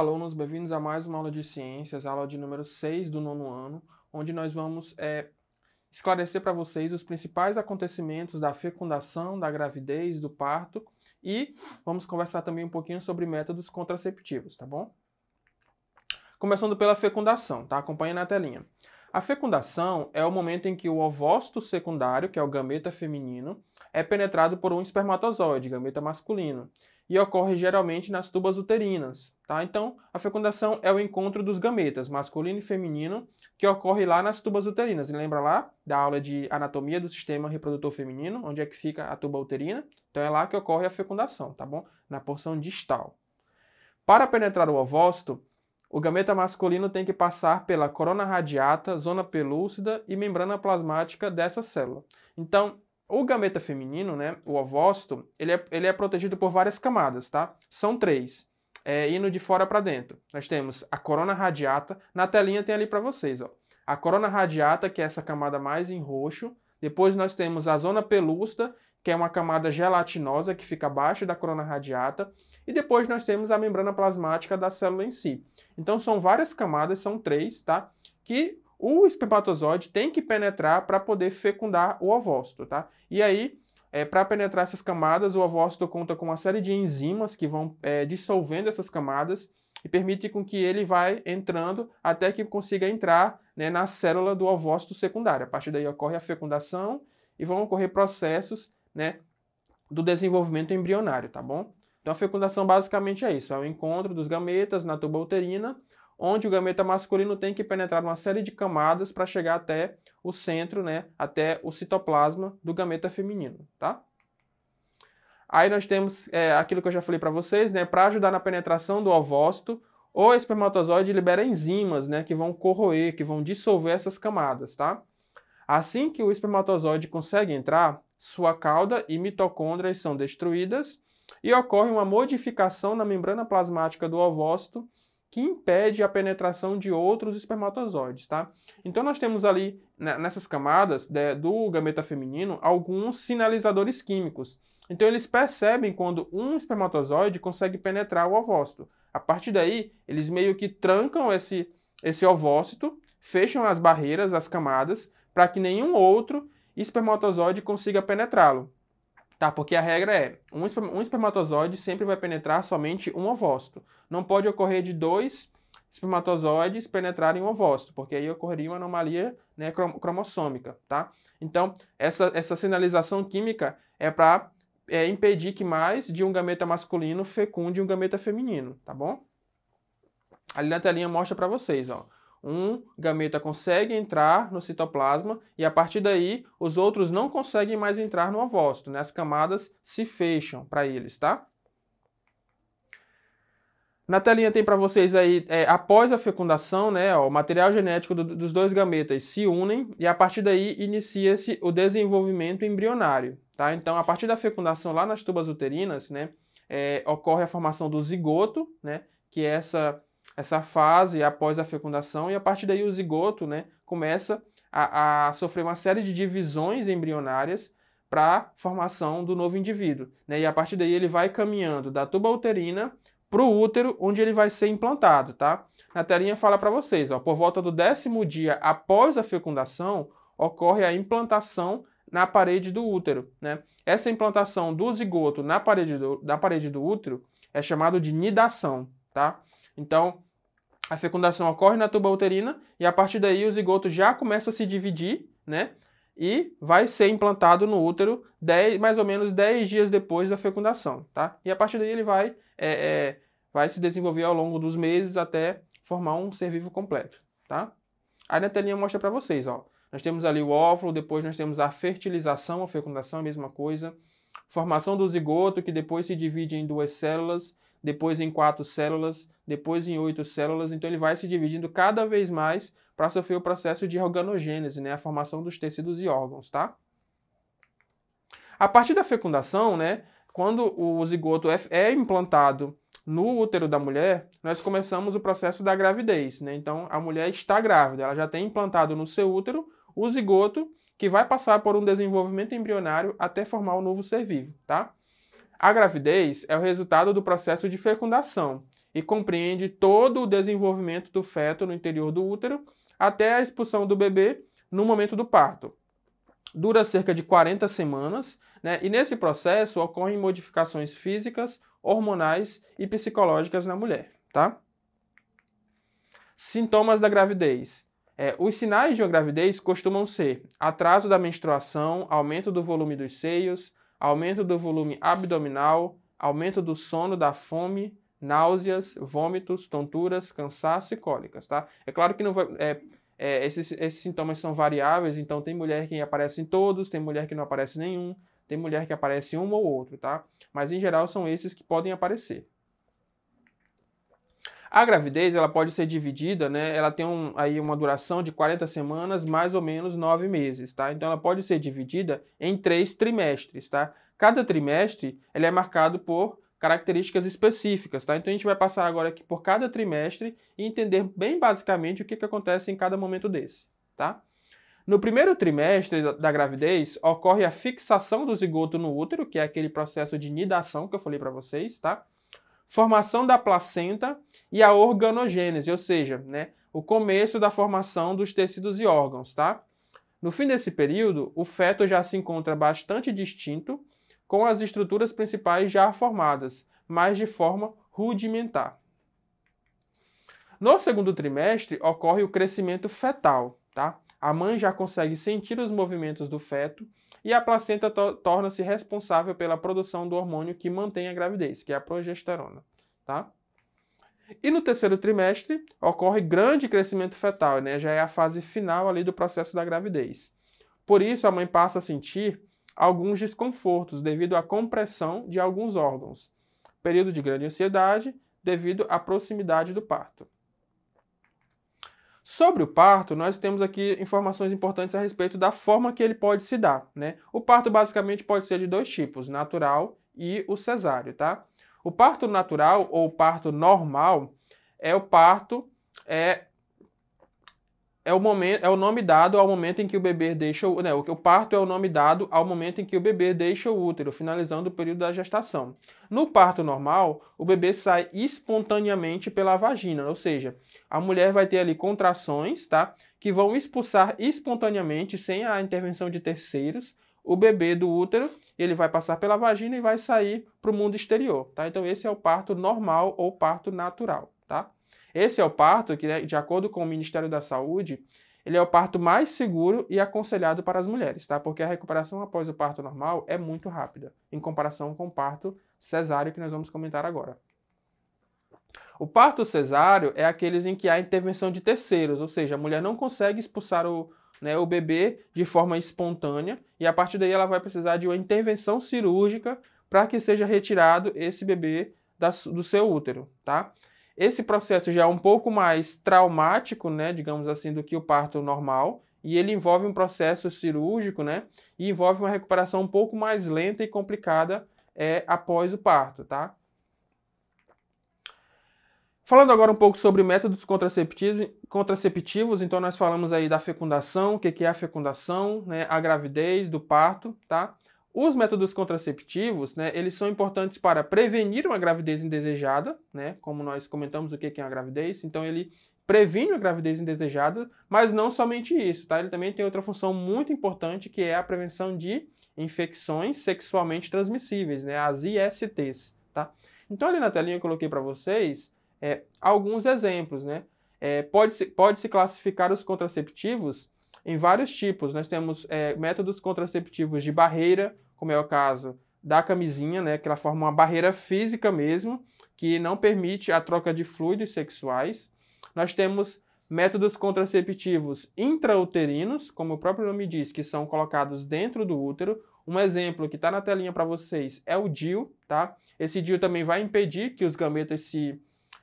Olá, alunos, bem-vindos a mais uma aula de ciências, aula de número 6 do nono ano, onde nós vamos é, esclarecer para vocês os principais acontecimentos da fecundação, da gravidez, do parto e vamos conversar também um pouquinho sobre métodos contraceptivos, tá bom? Começando pela fecundação, tá? Acompanha na telinha. A fecundação é o momento em que o ovócito secundário, que é o gameta feminino, é penetrado por um espermatozoide, gameta masculino e ocorre geralmente nas tubas uterinas. Tá? Então, a fecundação é o encontro dos gametas, masculino e feminino, que ocorre lá nas tubas uterinas. lembra lá da aula de anatomia do sistema reprodutor feminino, onde é que fica a tuba uterina? Então é lá que ocorre a fecundação, tá bom? Na porção distal. Para penetrar o ovócito, o gameta masculino tem que passar pela corona radiata, zona pelúcida e membrana plasmática dessa célula. Então, o gameta feminino, né, o ovócito, ele é, ele é protegido por várias camadas, tá? São três. É, indo de fora para dentro. Nós temos a corona radiata, na telinha tem ali para vocês, ó. A corona radiata, que é essa camada mais em roxo. Depois nós temos a zona pelusta, que é uma camada gelatinosa que fica abaixo da corona radiata. E depois nós temos a membrana plasmática da célula em si. Então são várias camadas, são três, tá? Que o espermatozoide tem que penetrar para poder fecundar o ovócito, tá? E aí, é, para penetrar essas camadas, o ovócito conta com uma série de enzimas que vão é, dissolvendo essas camadas e permite com que ele vai entrando até que consiga entrar né, na célula do ovócito secundário. A partir daí ocorre a fecundação e vão ocorrer processos né, do desenvolvimento embrionário, tá bom? Então a fecundação basicamente é isso, é o encontro dos gametas na tuba uterina, onde o gameta masculino tem que penetrar uma série de camadas para chegar até o centro, né, até o citoplasma do gameta feminino, tá? Aí nós temos é, aquilo que eu já falei para vocês, né, para ajudar na penetração do ovócito, o espermatozoide libera enzimas, né, que vão corroer, que vão dissolver essas camadas, tá? Assim que o espermatozoide consegue entrar, sua cauda e mitocôndrias são destruídas e ocorre uma modificação na membrana plasmática do ovócito que impede a penetração de outros espermatozoides, tá? Então nós temos ali né, nessas camadas né, do gameta feminino alguns sinalizadores químicos. Então eles percebem quando um espermatozoide consegue penetrar o ovócito. A partir daí, eles meio que trancam esse esse ovócito, fecham as barreiras, as camadas, para que nenhum outro espermatozoide consiga penetrá-lo tá? Porque a regra é, um, um espermatozoide sempre vai penetrar somente um ovócito. Não pode ocorrer de dois espermatozoides penetrarem um ovócito, porque aí ocorreria uma anomalia né, cromossômica, tá? Então, essa, essa sinalização química é para é, impedir que mais de um gameta masculino fecunde um gameta feminino, tá bom? Ali na telinha mostra para vocês, ó um gameta consegue entrar no citoplasma e a partir daí os outros não conseguem mais entrar no ovócito, né? As camadas se fecham para eles, tá? Na telinha tem para vocês aí, é, após a fecundação, né, ó, o material genético do, dos dois gametas se unem e a partir daí inicia-se o desenvolvimento embrionário, tá? Então, a partir da fecundação lá nas tubas uterinas, né, é, ocorre a formação do zigoto, né, que é essa essa fase após a fecundação e a partir daí o zigoto né, começa a, a sofrer uma série de divisões embrionárias para a formação do novo indivíduo. Né? E a partir daí ele vai caminhando da tuba uterina para o útero, onde ele vai ser implantado, tá? Na telinha fala para vocês, ó, por volta do décimo dia após a fecundação, ocorre a implantação na parede do útero, né? Essa implantação do zigoto na parede do, na parede do útero é chamado de nidação, tá? Então, a fecundação ocorre na tuba uterina e a partir daí o zigoto já começa a se dividir, né? E vai ser implantado no útero 10, mais ou menos 10 dias depois da fecundação, tá? E a partir daí ele vai, é, é, vai se desenvolver ao longo dos meses até formar um ser vivo completo, tá? Aí na telinha mostra para vocês, ó. Nós temos ali o óvulo, depois nós temos a fertilização, a fecundação, a mesma coisa. Formação do zigoto, que depois se divide em duas células depois em quatro células, depois em oito células, então ele vai se dividindo cada vez mais para sofrer o processo de organogênese, né, a formação dos tecidos e órgãos, tá? A partir da fecundação, né, quando o zigoto é implantado no útero da mulher, nós começamos o processo da gravidez, né? Então a mulher está grávida, ela já tem implantado no seu útero o zigoto que vai passar por um desenvolvimento embrionário até formar o um novo ser vivo, tá? A gravidez é o resultado do processo de fecundação e compreende todo o desenvolvimento do feto no interior do útero até a expulsão do bebê no momento do parto. Dura cerca de 40 semanas, né? e nesse processo ocorrem modificações físicas, hormonais e psicológicas na mulher. Tá? Sintomas da gravidez. É, os sinais de uma gravidez costumam ser atraso da menstruação, aumento do volume dos seios, aumento do volume abdominal, aumento do sono, da fome, náuseas, vômitos, tonturas, cansaço e cólicas, tá? É claro que não vai, é, é, esses, esses sintomas são variáveis, então tem mulher que aparece em todos, tem mulher que não aparece nenhum, tem mulher que aparece um ou outro, tá? Mas em geral são esses que podem aparecer. A gravidez ela pode ser dividida, né? Ela tem um, aí uma duração de 40 semanas, mais ou menos 9 meses, tá? Então ela pode ser dividida em três trimestres, tá? Cada trimestre ele é marcado por características específicas, tá? Então a gente vai passar agora aqui por cada trimestre e entender bem basicamente o que, que acontece em cada momento desse, tá? No primeiro trimestre da gravidez, ocorre a fixação do zigoto no útero, que é aquele processo de nidação que eu falei para vocês, tá? formação da placenta e a organogênese, ou seja, né, o começo da formação dos tecidos e órgãos, tá? No fim desse período, o feto já se encontra bastante distinto, com as estruturas principais já formadas, mas de forma rudimentar. No segundo trimestre, ocorre o crescimento fetal, tá? A mãe já consegue sentir os movimentos do feto e a placenta to torna-se responsável pela produção do hormônio que mantém a gravidez, que é a progesterona, tá? E no terceiro trimestre ocorre grande crescimento fetal, né? Já é a fase final ali do processo da gravidez. Por isso a mãe passa a sentir alguns desconfortos devido à compressão de alguns órgãos. Período de grande ansiedade devido à proximidade do parto. Sobre o parto, nós temos aqui informações importantes a respeito da forma que ele pode se dar, né? O parto basicamente pode ser de dois tipos, natural e o cesáreo, tá? O parto natural ou parto normal é o parto é é o, momento, é o nome dado ao momento em que o bebê deixa o. Né, o parto é o nome dado ao momento em que o bebê deixa o útero, finalizando o período da gestação. No parto normal, o bebê sai espontaneamente pela vagina, ou seja, a mulher vai ter ali contrações, tá? Que vão expulsar espontaneamente, sem a intervenção de terceiros, o bebê do útero, ele vai passar pela vagina e vai sair para o mundo exterior, tá? Então, esse é o parto normal ou parto natural. Esse é o parto que, né, de acordo com o Ministério da Saúde, ele é o parto mais seguro e aconselhado para as mulheres, tá? Porque a recuperação após o parto normal é muito rápida, em comparação com o parto cesáreo que nós vamos comentar agora. O parto cesáreo é aqueles em que há intervenção de terceiros, ou seja, a mulher não consegue expulsar o, né, o bebê de forma espontânea e a partir daí ela vai precisar de uma intervenção cirúrgica para que seja retirado esse bebê da, do seu útero, tá? Esse processo já é um pouco mais traumático, né, digamos assim, do que o parto normal, e ele envolve um processo cirúrgico, né, e envolve uma recuperação um pouco mais lenta e complicada é, após o parto, tá? Falando agora um pouco sobre métodos contraceptivos, contraceptivos, então nós falamos aí da fecundação, o que, que é a fecundação, né, a gravidez, do parto, tá? Os métodos contraceptivos, né, eles são importantes para prevenir uma gravidez indesejada, né, como nós comentamos o que é uma gravidez, então ele previne a gravidez indesejada, mas não somente isso, tá? Ele também tem outra função muito importante que é a prevenção de infecções sexualmente transmissíveis, né, as ISTs, tá? Então ali na telinha eu coloquei para vocês é, alguns exemplos, né? É, Pode-se pode -se classificar os contraceptivos em vários tipos. Nós temos é, métodos contraceptivos de barreira, como é o caso da camisinha, né, que ela forma uma barreira física mesmo, que não permite a troca de fluidos sexuais. Nós temos métodos contraceptivos intrauterinos, como o próprio nome diz, que são colocados dentro do útero. Um exemplo que está na telinha para vocês é o DIU, tá? Esse DIU também vai impedir que os gametas se,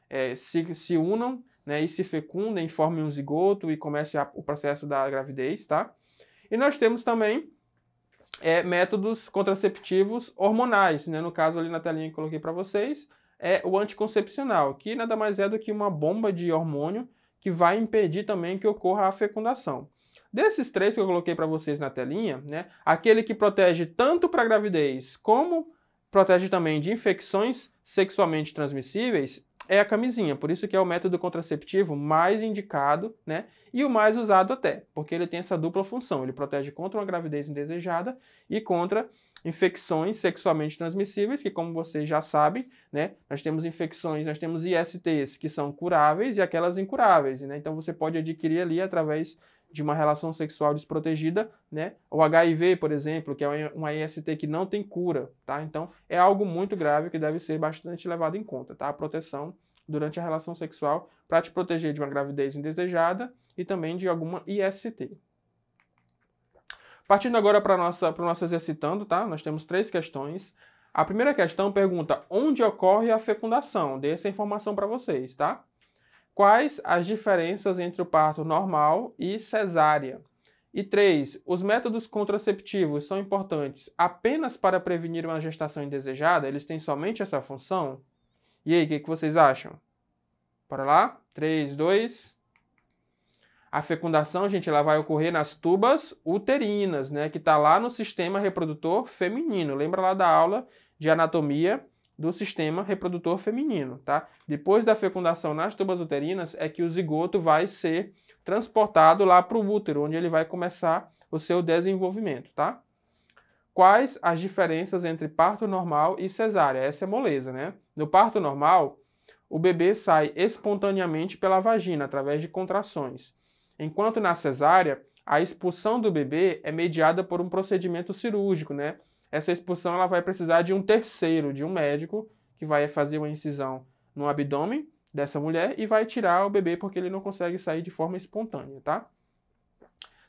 é, se, se unam né, e se fecundem, formem um zigoto e comece o processo da gravidez, tá? E nós temos também é, métodos contraceptivos hormonais, né? No caso ali na telinha que eu coloquei para vocês, é o anticoncepcional, que nada mais é do que uma bomba de hormônio que vai impedir também que ocorra a fecundação. Desses três que eu coloquei para vocês na telinha, né, aquele que protege tanto para a gravidez como protege também de infecções sexualmente transmissíveis é a camisinha, por isso que é o método contraceptivo mais indicado, né? E o mais usado até, porque ele tem essa dupla função. Ele protege contra uma gravidez indesejada e contra infecções sexualmente transmissíveis, que como vocês já sabem, né, nós temos infecções, nós temos ISTs que são curáveis e aquelas incuráveis, né? Então você pode adquirir ali através de uma relação sexual desprotegida, né? O HIV, por exemplo, que é uma IST que não tem cura, tá? Então, é algo muito grave que deve ser bastante levado em conta, tá? A proteção durante a relação sexual para te proteger de uma gravidez indesejada e também de alguma IST. Partindo agora para nossa para o nosso exercitando, tá? Nós temos três questões. A primeira questão pergunta onde ocorre a fecundação. Dê essa informação para vocês, tá? Quais as diferenças entre o parto normal e cesárea? E três, Os métodos contraceptivos são importantes apenas para prevenir uma gestação indesejada? Eles têm somente essa função? E aí, o que, que vocês acham? Bora lá? 3, 2. A fecundação, gente, ela vai ocorrer nas tubas uterinas, né? Que está lá no sistema reprodutor feminino. Lembra lá da aula de anatomia do sistema reprodutor feminino, tá? Depois da fecundação nas tubas uterinas é que o zigoto vai ser transportado lá para o útero, onde ele vai começar o seu desenvolvimento, tá? Quais as diferenças entre parto normal e cesárea? Essa é moleza, né? No parto normal, o bebê sai espontaneamente pela vagina através de contrações, enquanto na cesárea, a expulsão do bebê é mediada por um procedimento cirúrgico, né? essa expulsão ela vai precisar de um terceiro, de um médico, que vai fazer uma incisão no abdômen dessa mulher e vai tirar o bebê porque ele não consegue sair de forma espontânea, tá?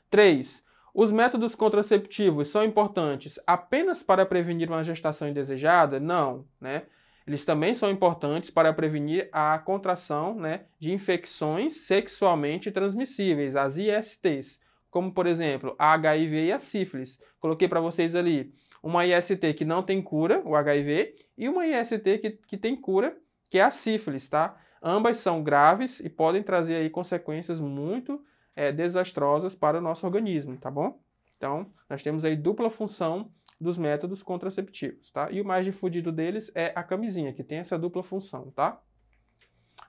3. Os métodos contraceptivos são importantes apenas para prevenir uma gestação indesejada? Não, né? Eles também são importantes para prevenir a contração né, de infecções sexualmente transmissíveis, as ISTs, como por exemplo a HIV e a sífilis. Coloquei para vocês ali uma IST que não tem cura, o HIV, e uma IST que, que tem cura, que é a sífilis, tá? Ambas são graves e podem trazer aí consequências muito é, desastrosas para o nosso organismo, tá bom? Então, nós temos aí dupla função dos métodos contraceptivos, tá? E o mais difundido deles é a camisinha, que tem essa dupla função, tá?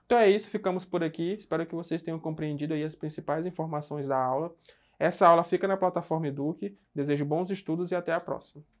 Então é isso, ficamos por aqui. Espero que vocês tenham compreendido aí as principais informações da aula. Essa aula fica na plataforma Eduque. Desejo bons estudos e até a próxima.